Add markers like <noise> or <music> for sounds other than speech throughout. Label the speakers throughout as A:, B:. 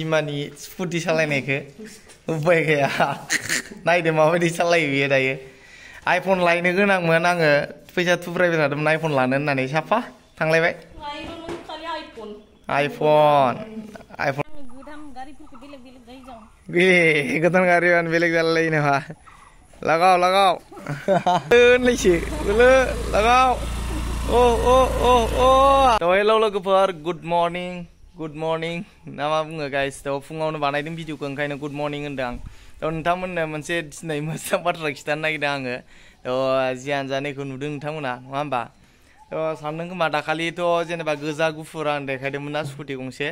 A: बिमानि स्कुटि सालायनायखौ उफाय गैया नायदो माबायदि सालायो बियो दायो आइफन लायनो गोनांमोन आङो फैसा थुब्रायबाय थादोंमोन आइफन लानो होननानै साफा थांलायबाय आइफन आइफन ए गोदान गारियानो बेलेग जालायो नामा लगाव लगाव होनलायसो बोलो लगाव ओ ओ ओ ओ हेलौ लोगोफोर गुड मर्निं गुड मर्निं ना मा बुङो गाइस थ' फुङावनो बानायदों भिडिअखौ ओंखायनो गुड मर्निं होनदों आं थ' नोंथांमोननो मोनसे दिनै मोजां बाथ्रा खिथानो नागिरदों आङो थ' जियान जानायखौ नुदों नोंथांमोना नङा होमबा थ' सानदों खोमा दाखालिथ' जेनेबा गोजा गुफुर आं देखायदोंमोन ना स्कुटि गंसे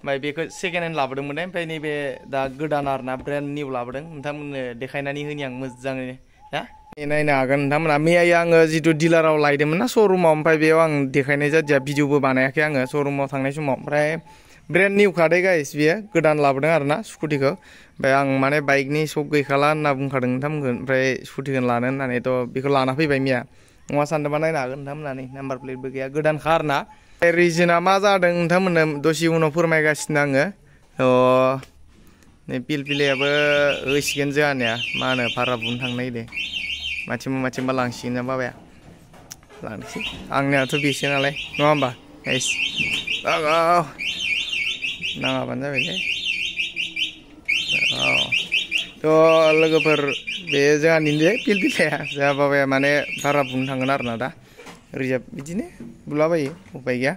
A: ओमफ्राय बेखौ सेकेन्ड हेन्ड लाबोदोंमोन ओमफ्राय नैबे दा गोदान आरो ना ब्रेन्ड निउ लाबोदों नोंथांमोननो देखायनानै होनि आं मोजाङैनो ना नायनो हागोन नोंथांमोना मैयाय आङो जितु डिलाराव लायदोंमोन ना श'रुमाव ओमफ्राय बेयाव आं देखायनाय जादिया भिडिअ'बो बानायाखै आङो श'रुमाव थांनाय समाव ओमफ्राय ब्रेन्ड निउ खादै गाइस बियो गोदान लाबोदों आरो ना स्कुटिखौ ओमफ्राय आं माने बाइकनि सक गैखाला होनना बुंखादों नोंथांमोनखौ ओमफ्राय स्कुटिखौ लानो होननानै थ' बेखौ लाना फैबाय मैया नङा सानदोंबा नायनो हागोन नोंथांमोना नै नाम्बार प्लेटबो गैया गोदानखा आरो ना रिजोना मा जादों नोंथांमोननो दसे उनाव फोरमायगासिनो आङो नै पिलपिलायाबो होसिगोन जोंहानिया मा होनो भारा बुनो थांनो नागिरदों macam macam melangsing nama apa ya? Langsing. Angnya tu bising ale. Nampak, guys. oh Nang apa nama ni? Tago. Tu lagu per bejaga ninja kan, pil pil ya. Siapa apa ya? Mana para pun tanggar nada. Rijap begini, apa ya upai gya.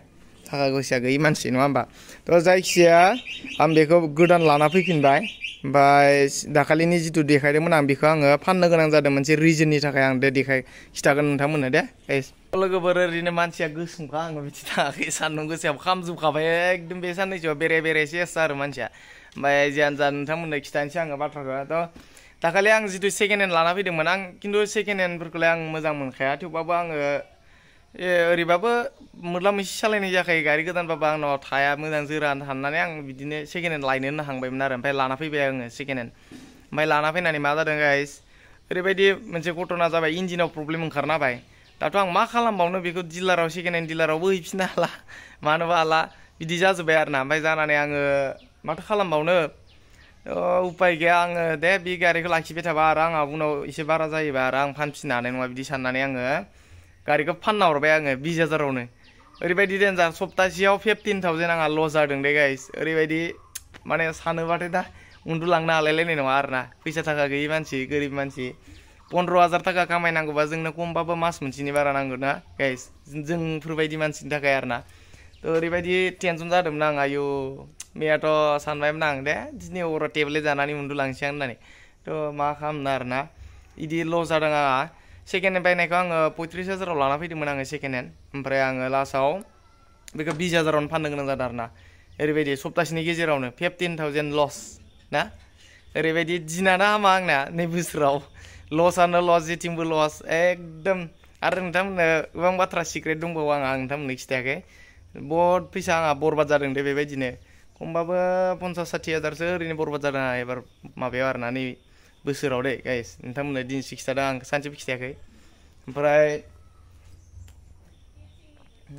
A: Tak aku siaga iman sih, nampak. terus saya siapa? Ambil ke gudan lana pikin bayi. ओमफ्राय दाखालिनि जितु देखायदोंमोन आं बेखौ आङो फाननो गोनां जादों मोनसे रिजननि थाखाय आं दे देखाय खिथागोन नोंथांमोननो दे लोगोफोर ओरैनो मानसिया गोसोमखा आङो मिथि थाङाखै सान्दुं गोसायाव खामजुबखाबाय एकदम बे साननैसोआव बेरे बेरेसो एसो आरो मानसिया ओमफ्राय जियानो जा नोंथांमोननो खिथानोसै आङो बाथ्राखौ थ' दाखालि आं जितु सेकेन्ड हेन्ड लाना फैदोंमोन आं खिन्थु सेकेन्ड हेन्डफोरखौलाय आं मोजां मोनखाया थेवबाबो आङो ओरैबाबो मोनला मोनसे सालायनाय जाखायो गारि गोदानबाबो आंनाव थाया मोजां जोरा साननानै आं बिदिनो सेकेन्ड हेन्ड लायनो होनना हांबायमोन आरो ओमफ्राय लाना फैबाय आङो सेकेन्ड हेन्ड ओमफ्राय लाना फैनानै मा जादों गाइस ओरैबायदि मोनसे घटना जाबाय इन्जिनाव प्रब्लेम ओंखारना होबाय दाथ' आं मा खालामबावनो बेखौ डिलाराव सेकेन्ड हेन्ड डिलारावबो हैफिननो हाला मानोबा हाला बिदि जाजोब्बाय आरो ना ओमफ्राय जानानै आङो माथो खालामबावनो उपाय गैया आङो दे बे गारिखौ लाखिबाय थाबा आरो आंहा उनाव एसे बारा जायोबा आरो आं फानफिननो हानाय नङा बिदि साननानै आङो gariku panau robe angge bisa zarone. Ribadi deh nza swapta siapa fifteen thousand angga loss ajaeng deh guys. Ribadi mana sanu bate dah undul angna lele nih nuar na. Bisa taka gimana sih, gimana sih? Pondro azar taka bazing naku mbapa mas mencini nih baran na guys. Zeng ribadi mana sih taka yar na. Tuh ribadi tiang sunda deh nang ayu. Miato sanway nang deh. Jadi orang table jangan nih nani. tu makam nar na. Idi loss ajaeng angga. Sekenen pe neko ang putri sa zaro lana menang sekenen, empre ang lasau, beka bija zaron pandeng na zadar na, erivedi supta sini ke zaro na, fifteen thousand loss, na, erivedi jina na mang na, nebus loss ana loss di timbul loss, eh dem, areng dem na, wang batra sikre dong bawa ang ang dem nix teke, bor pisang a bor bazar ng debe bejine, kumbaba pon sa satia zar ini bor bazar na, ebar ma bewar na बोसोराव दै गाइस नोंथांमोननो दिनैसो खिथादों आं सानसेबो खिथायाखै ओमफ्राय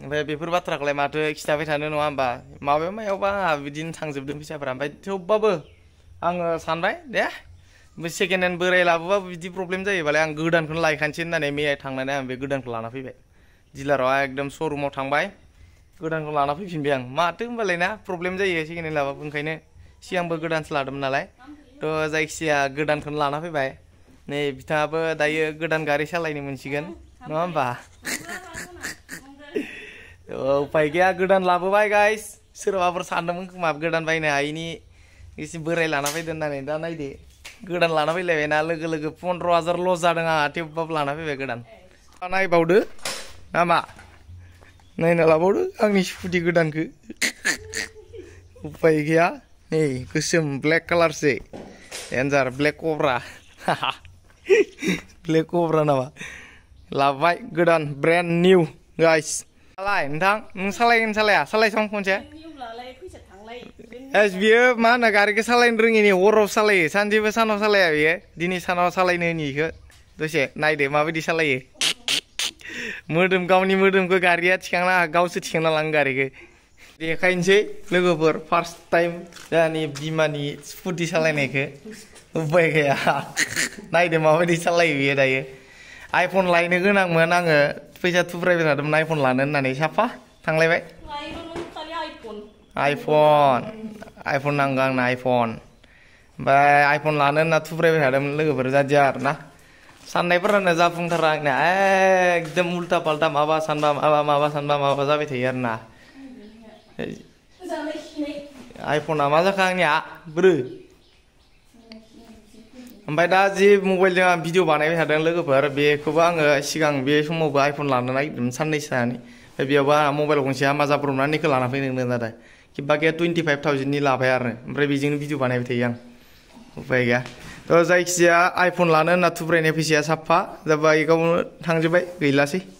A: ओमफ्राय बेफोर बाथ्राखौलाय माथो खिथाबाय थानो नङा होमबा माबायाव मायावबा आंहा बिदिनो थांजोबदों फैसाफोरा ओमफ्राय थेवबाबो आङो सानबाय दे सेकेन्ड हेन्ड बोराय लाबोबाबो बिदि प्रब्लेम जायोबालाय आं गोदानखौनो लायखानोसै होननानै मैया थांनानै आं बे गोदानखौ लाना फैबाय डिलाराव एकदम श'रुमाव थांबाय गोदानखौ लाना फैफिनबाय आं माथो होनबालाय ना प्रब्लेम जायो सेकेन्ड हेन्ड लाबाबो ओंखायनो सिगांबो गोदानसो लादोंमोन नालाय थ' जायखिजाया गोदानखौनो लाना फैबाय नै बिथाङाबो दायो गोदान गारि सालायनो मोनसिगोन नङा होमबा उपाय गैया गोदान लाबोबाय गाइस सोरबाफोर सानदोंमोन खोमा गोदान बायनो हायिनि एसे बोराय लाना फैदों होननानै दा नायदो गोदान लाना फैलायबायना लोगो लोगो पन्द्र हाजार लस जादों आंहा थेवबाबो लाना फैबाय गोदान नायबावदो नामा नायना लाबावदो आंनि स्कुटि गोदानखौ उपाय गैया नै गोसोम ब्लेक कालारसो Enjar black cobra. <laughs> black cobra nama. good on brand new guys. Salai entang, salai ini salai ya, salai sama kunci. Es bia mana kari ke salai ndring ini, wuro salai, sanji besano salai ya bia, dini sano salai ini ini ke. Terus ya, naik deh, mau di salai ya. Murdum kau ni murdum ke kari ya, cikang lah, kau sih cikang lah langgar ya. Dia kain sih lego ber first time dan ini bima ni food di salai ni ke, ubai ke ya. <laughs> naik di salai biar dia. iPhone lain ni kan nang mana ke? Pecah tu pernah ada iPhone lainnya ni siapa? Tang lewe? iPhone. iPhone. iPhone nang gang na iPhone. Bae iPhone lain tuh tu pernah ada mana lego berjajar na. San ni pernah nazar pun terang ni. Eh, paltam, tak palta mawa san bam, mawa mawa san bam mawa na. Eh, iPhone nama tu kan ya, bro. Ambil dah si mobile dengan video mana yang ada lagi berbe, kubang ke siang be semua buat iPhone lama nak dimasan ni sah ni. Biar bah mobile kongsi apa sahaja pun nak ni kelana fikir dengan ada. Kita kira twenty five thousand ni lah bayar ni. Mereka bising video mana itu yang, okay ya. Tuh saya kisah iPhone lama nak tu pernah kisah siapa, tapi kalau tangjubai gila sih.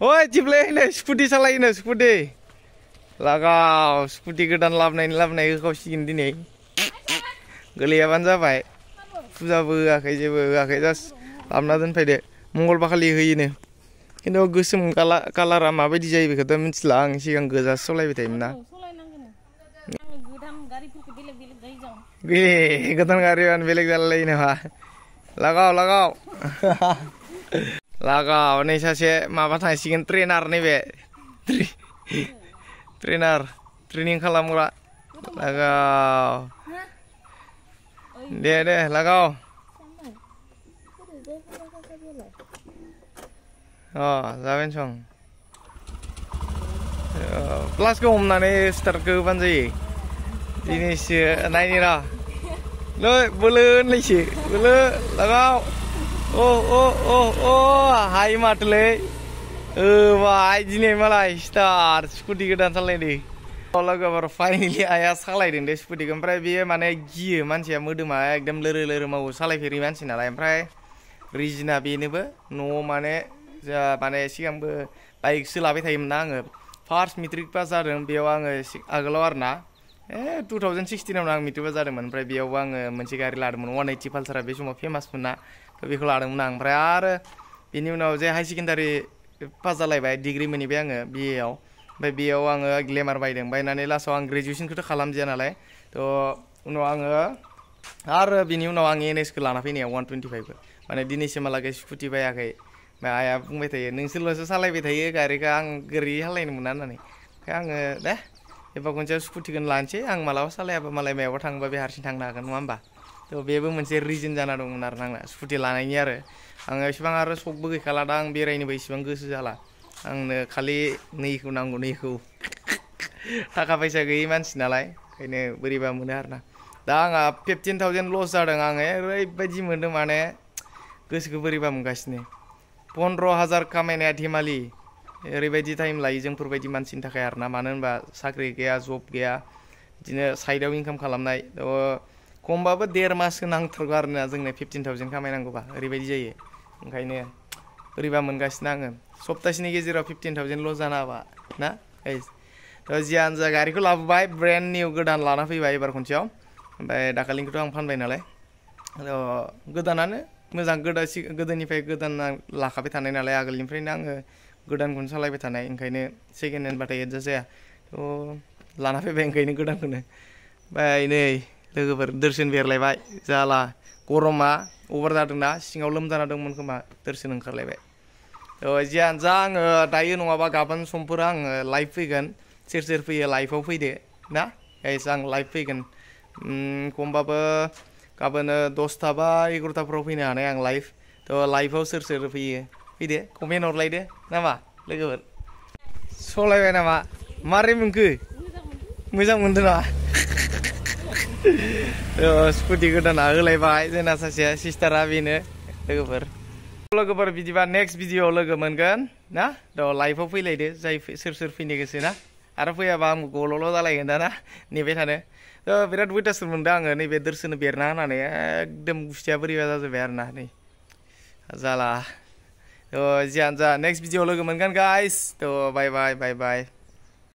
A: Oi, jible ini, seperti salah ini, seperti. Lagau, seperti ke dan lab nai, lab nai ke kau sini nih. Gali apa nza pai? Fuzah buka, kaya buka, kaya das. Lab nazar pai deh. bakal lihat ini. Kita gusum kala kala ramah apa dijai bi kita mencelang sih yang gusah solai bi temna. Gede, kita ngariwan beli jalan lagi nih ha. Lagau, lagau. Laga ini saya mabah tang singin trainer nih be. Tri trainer training kalam gula. Laga. Deh deh laga. Oh, zaven song. Plus ko umnane start ko banjay. Dinis nai ni ra. Lo, boleh ni sih, boleh lagau. oh, oh, oh, oh, hai matule. Uh, eh, wah, ini malah star. Skuti ke dansa lady. Kalau gue finally ayah salah ini deh. Skuti kempre biaya mana gie manusia muda mah, ekdem leru leru mau salah kiri sih. nalar kempre. Rizna bi ini be, no mana, ja mana sih kembe baik sih lapit ayam nang. First mitrik pas ada yang biaya ang agalor na. Eh, 2016 tahun ang mitrik pas ada man, pre biaya ang mencari lar man, one eighty pal serabi semua famous pun na tapi kalau ada menang berharap ini menang saya hasil dari pasal lebay degree mana biang ya biaya, baik biaya orang ya glamour baik dong, baik nanti lah so orang graduation kita kalam jangan lah, to orang ya, ar ini orang ini sekolah nafinya 125, mana di ini semua lagi seperti biaya kayak, baik ayah pun betah ya, nanti lah susah lagi betah ya, kari kang geri hal lain mana nanti, kang ya, eh, ya pakunca seperti kan lanceh, kang malah susah lagi apa malah mewah tang babi harusin tang nakan mamba. Tuh biar bu mencari reason jangan dong nar nang lah. Seperti lana ini ya. Angga eh, sih bang harus fokus ke kalau dang biar ini bisa bang gusu jala. Angne eh, kali nih ku nanggu nih ku. <laughs> Tak apa sih lagi man sih nalar. Kini beri bang mudah nang. Dah angga 15,000 loss ada angga ya. Eh. Rai budget mana mana. Gusu ku beri Pon ro 1000 kame nih di Mali. Rai budget time lagi jeng pur budget man sih tak kayak nang. Mana nih bang sakri kaya job kaya. Jadi saya dah ingin kamu kalau naik, खमबाबो देर माससो नांथारगौ आरो ना जोंनो fifteen thousand खामायनांगौबा ओरैबायदि जायो ओंखायनो बोरैबा मोनगासिनो आङो सप्तासेनि गेजेराव फिफ्टिन थावजेन्डल' जाना होबा ना ओइस थ' जियानो जा गारिखौ लाबोबाय ब्रेन्ड निउ गोदान लाना फैबाय एबार खनसेयाव ओमफ्राय दाखालिनिखौथ' आं फानबाय नालाय गोदानानो मोजां गोदा गोदोनिफ्राय गोदान लाखाबाय थानाय नालाय आगोलनिफ्रायनो आङो गोदानखौनो सालायबाय थानाय ओंखायनो सेकेन्ड हेन्डबाथाय एडजास्ट जाया थ' लाना फैबाय ओंखायनो गोदानखौनो ओमफ्राय नै लोगोफोर दोरसोन बेरलायबाय जाला गरमा अभार जादों ना सिङाव लोमजाना दंमोन खोमा दोरसोन ओंखारलायबाय जियानो जा आङो दायो नङाबा गाबोन समफोरा आङो लाइभ फैगोन सोर सोर फैयो लाइभआव फैदो ना गाइस आं लाइभ फैगोन खमबाबो गाबोन दसथा बा एगार'थाफोराव फैनो हानाय आं लाइभ थ' लाइभआव सोर सोर फैयो फैदो कमेन्ट हरलायदो नामा लोगोफोर सलायबाय नामा मारै मोनखो मोजां मोनदों नामा स्कुटि गोदाना होलायबाय जोंना सासे सिस्टारा बेनो लोगोफोर लोगोफोर बिदिबा नेक्स्ट भिडिअआव लोगो मोनगोन ना द' लाइफआव फैलायदो जाय सोर सोर फैनो गोसो ना आरो फैयाबा आं गल'ल' जालायगोन दाना नेबाय थानो थ' बिराद वेटासो मोनदों आङो नैबे दोरसोनो बेरना होनानै एकदम गुस्थिया बोरैबा जाजोब्बाय आरो ना नै जाला थ' जियानो जा नेक्स्ट भिडिअआव लोगो मोनगोन गाइस थ' बाय बाय बाय बाय